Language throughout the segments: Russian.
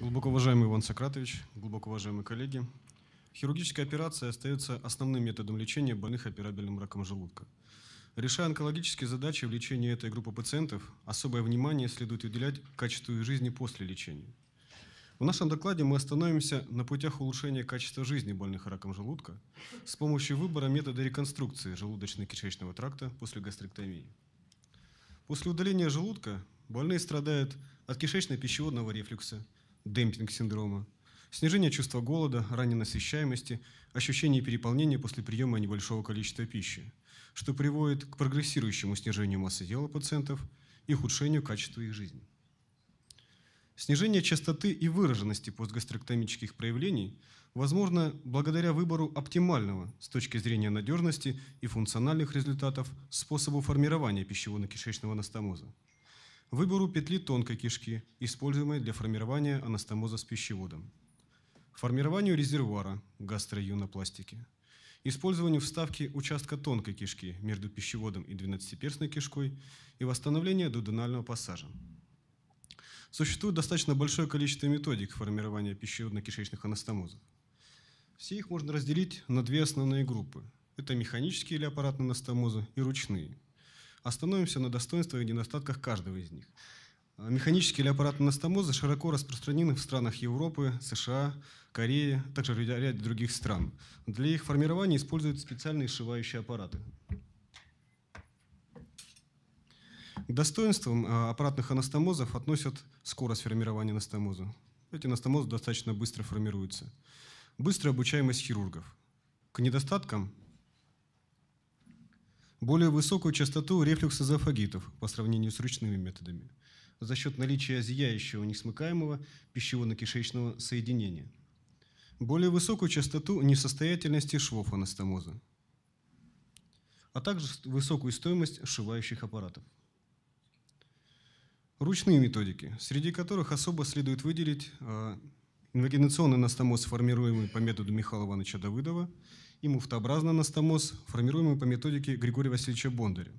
Глубоко уважаемый Иван Сократович, глубоко уважаемые коллеги, хирургическая операция остается основным методом лечения больных операбельным раком желудка. Решая онкологические задачи в лечении этой группы пациентов, особое внимание следует уделять качеству их жизни после лечения. В нашем докладе мы остановимся на путях улучшения качества жизни больных раком желудка с помощью выбора метода реконструкции желудочно-кишечного тракта после гастриктомии. После удаления желудка больные страдают от кишечно-пищеводного рефлюкса – демпинг синдрома, снижение чувства голода, ранней насыщаемости, ощущение переполнения после приема небольшого количества пищи, что приводит к прогрессирующему снижению массы тела пациентов и ухудшению качества их жизни. Снижение частоты и выраженности постгастректомических проявлений возможно благодаря выбору оптимального с точки зрения надежности и функциональных результатов способу формирования пищеводно-кишечного анастомоза – Выбору петли тонкой кишки, используемой для формирования анастомоза с пищеводом. Формированию резервуара гастроюнопластики. Использованию вставки участка тонкой кишки между пищеводом и двенадцатиперстной кишкой и восстановлению дудонального пассажа. Существует достаточно большое количество методик формирования пищеводно-кишечных анастомозов. Все их можно разделить на две основные группы. Это механические или аппаратные анастомозы и ручные – Остановимся на достоинствах и недостатках каждого из них. А, Механические или аппаратный астомоза широко распространены в странах Европы, США, Кореи, также в ряде других стран. Для их формирования используют специальные сшивающие аппараты. К достоинствам а, аппаратных анастомозов относят скорость формирования анастомоза. Эти анастомозы достаточно быстро формируются. Быстрая обучаемость хирургов. К недостаткам более высокую частоту рефлюкса зафагитов по сравнению с ручными методами за счет наличия зияющего несмыкаемого пищеводно-кишечного соединения, более высокую частоту несостоятельности швов анастомоза, а также высокую стоимость сшивающих аппаратов. Ручные методики, среди которых особо следует выделить а, инвагинационный анастомоз, формируемый по методу Михаила Ивановича Давыдова, и муфтобраз наностомоз, формируемый по методике Григория Васильевича Бондаря.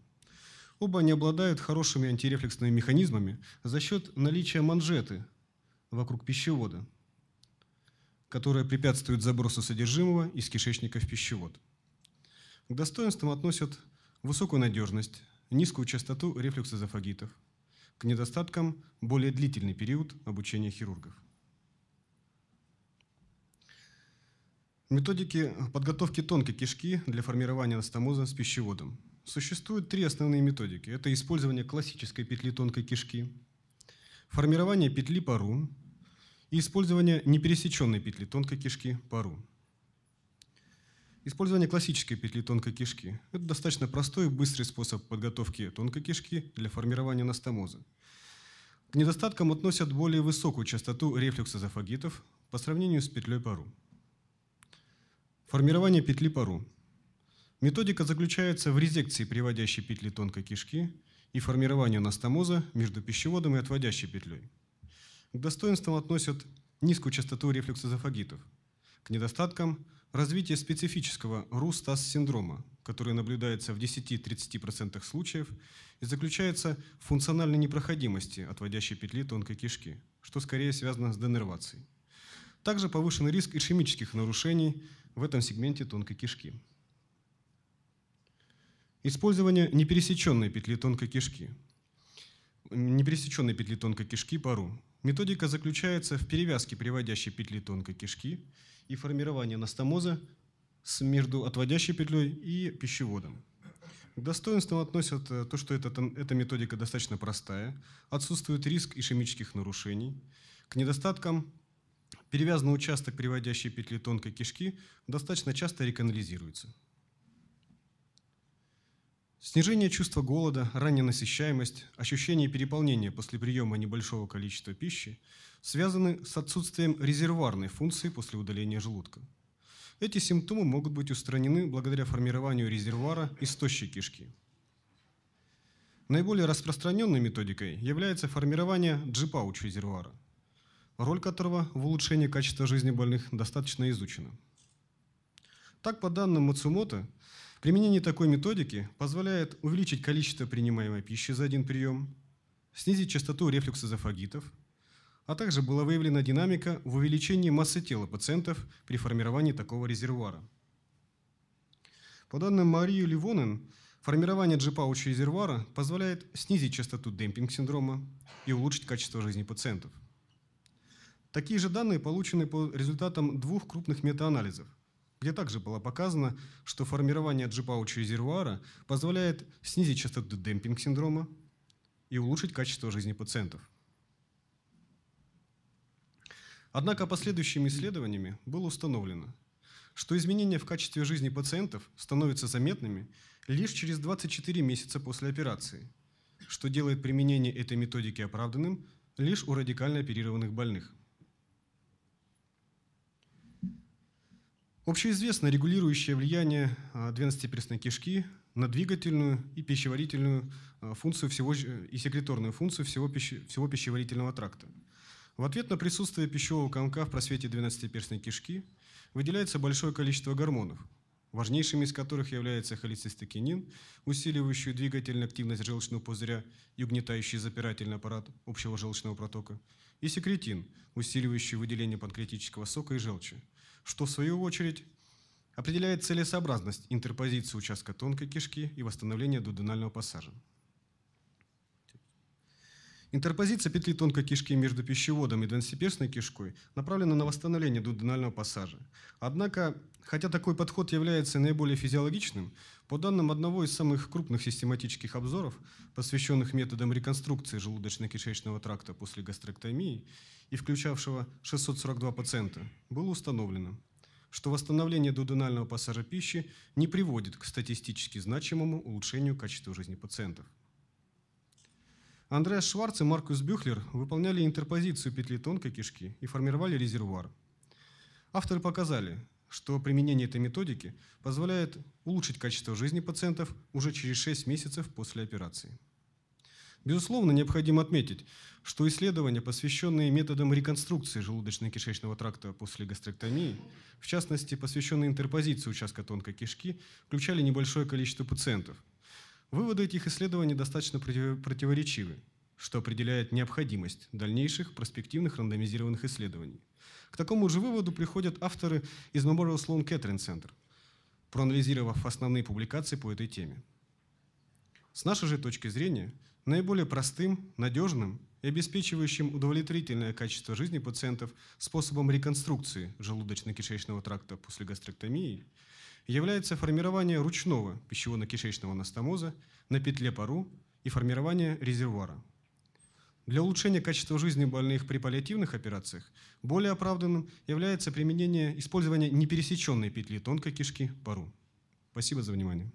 Оба они обладают хорошими антирефлексными механизмами за счет наличия манжеты вокруг пищевода, которая препятствует забросу содержимого из кишечника в пищевод. К достоинствам относят высокую надежность, низкую частоту рефлюксоэзофагитов, к недостаткам более длительный период обучения хирургов. Методики э, подготовки тонкой кишки для формирования анастомоза с пищеводом. Существуют три основные методики. Это использование классической петли тонкой кишки, формирование петли пару и использование непересеченной петли тонкой кишки пару. Использование классической петли тонкой кишки – это достаточно простой и быстрый способ подготовки тонкой кишки для формирования анастомоза. К недостаткам относят более высокую частоту рефлюкса зафагитов по сравнению с петлей пару. Формирование петли пару. Методика заключается в резекции приводящей петли тонкой кишки и формировании анастомоза между пищеводом и отводящей петлей. К достоинствам относят низкую частоту рефлюксозофагитов, к недостаткам – развитие специфического РУСТАС-синдрома, который наблюдается в 10-30% случаев и заключается в функциональной непроходимости отводящей петли тонкой кишки, что скорее связано с денервацией. Также повышен риск ишемических нарушений – в этом сегменте тонкой кишки. Использование непересеченной петли тонкой кишки. Непересеченной петли тонкой кишки пару. Методика заключается в перевязке приводящей петли тонкой кишки и формировании анастомоза между отводящей петлей и пищеводом. К достоинствам относят э, то, что эта, эта методика достаточно простая, отсутствует риск ишемических нарушений. К недостаткам Перевязанный участок, приводящий петли тонкой кишки, достаточно часто реканализируется. Снижение чувства голода, ранняя насыщаемость, ощущение переполнения после приема небольшого количества пищи связаны с отсутствием резервуарной функции после удаления желудка. Эти симптомы могут быть устранены благодаря формированию резервуара из тощей кишки. Наиболее распространенной методикой является формирование G-пауч резервуара – роль которого в улучшении качества жизни больных достаточно изучена. Так, по данным Мацумото, применение такой методики позволяет увеличить количество принимаемой пищи за один прием, снизить частоту рефлюкса рефлюксозофагитов, а также была выявлена динамика в увеличении массы тела пациентов при формировании такого резервуара. По данным Марии Ливонен, формирование джипаучи резервуара позволяет снизить частоту демпинг-синдрома и улучшить качество жизни пациентов. Такие же данные получены по результатам двух крупных метаанализов, где также было показано, что формирование джипауча резервуара позволяет снизить частоту демпинг-синдрома и улучшить качество жизни пациентов. Однако последующими исследованиями было установлено, что изменения в качестве жизни пациентов становятся заметными лишь через 24 месяца после операции, что делает применение этой методики оправданным лишь у радикально оперированных больных. Общеизвестно регулирующее влияние а, двенадцатиперстной кишки на двигательную и пищеварительную а, функцию всего, и секреторную функцию всего, пищи, всего пищеварительного тракта. В ответ на присутствие пищевого комка в просвете двенадцатиперстной кишки выделяется большое количество гормонов, важнейшими из которых является холецистокинин, усиливающий двигательную активность желчного пузыря и угнетающий запирательный аппарат общего желчного протока, и секретин, усиливающий выделение панкреатического сока и желчи – что в свою очередь определяет целесообразность интерпозиции участка тонкой кишки и восстановления дуденального пассажа. Интерпозиция петли тонкой кишки между пищеводом и двенадцатиперстной кишкой направлена на восстановление дудонального пассажа. Однако, хотя такой подход является наиболее физиологичным, по данным одного из самых крупных систематических обзоров, посвященных методам реконструкции желудочно-кишечного тракта после гастроктомии и включавшего 642 пациента, было установлено, что восстановление дудонального пассажа пищи не приводит к статистически значимому улучшению качества жизни пациентов. Андреас Шварц и Маркус Бюхлер выполняли интерпозицию петли тонкой кишки и формировали резервуар. Авторы показали, что применение этой методики позволяет улучшить качество жизни пациентов уже через 6 месяцев после операции. Безусловно, необходимо отметить, что исследования, посвященные методам реконструкции желудочно-кишечного тракта после гастроктомии, в частности, посвященные интерпозиции участка тонкой кишки, включали небольшое количество пациентов – Выводы этих исследований достаточно противоречивы, что определяет необходимость дальнейших перспективных рандомизированных исследований. К такому же выводу приходят авторы из Memorial Sloan Kettering Center, проанализировав основные публикации по этой теме. С нашей же точки зрения, наиболее простым, надежным и обеспечивающим удовлетворительное качество жизни пациентов способом реконструкции желудочно-кишечного тракта после гастрэктомии – является формирование ручного пищеводно-кишечного анастомоза на петле пару и формирование резервуара. Для улучшения качества жизни больных при паллиативных операциях более оправданным является применение использования непересеченной петли тонкой кишки пару. Спасибо за внимание.